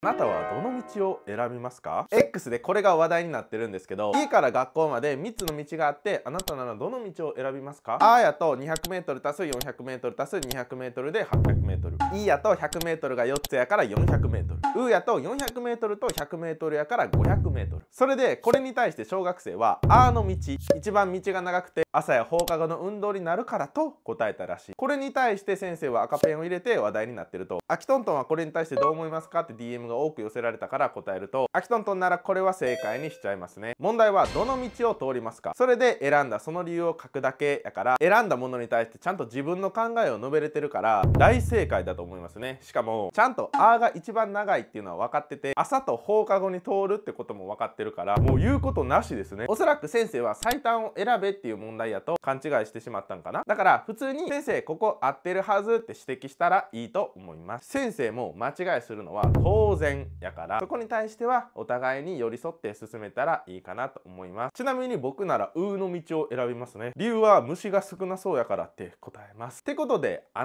あなたはどの道を選びますか X でこれが話題になってるんですけど家から学校まで3つの道があってあなたならどの道を選びますかあーやと 200m+400m+200m で 800m いやと 100m が4つやから 400m うやと 400m と 100m やから 500m それでこれに対して小学生はあーの道一番道が長くて朝や放課後の運動になるからと答えたらしいこれに対して先生は赤ペンを入れて話題になってると「アキトントンはこれに対してどう思いますか?」って DM が多く寄せられたから答えると「アキトントンならこれは正解にしちゃいますね」問題はどの道を通りますかそれで選んだその理由を書くだけやから選んだものに対してちゃんと自分の考えを述べれてるから大正解だと思いますねしかもちゃんと「あ」が一番長いっていうのは分かってて朝と放課後に通るってことも分かってるからもう言うことなしですねおそらく先生は最短を選べっていう問題イと勘違いしてしまったんかなだから普通に先生ここ合ってるはずって指摘したらいいと思います先生も間違いするのは当然やからそこに対してはお互いに寄り添って進めたらいいかなと思いますちなみに僕なら「う」の道を選びますね理由は虫が少なそうやからって答えますてことであ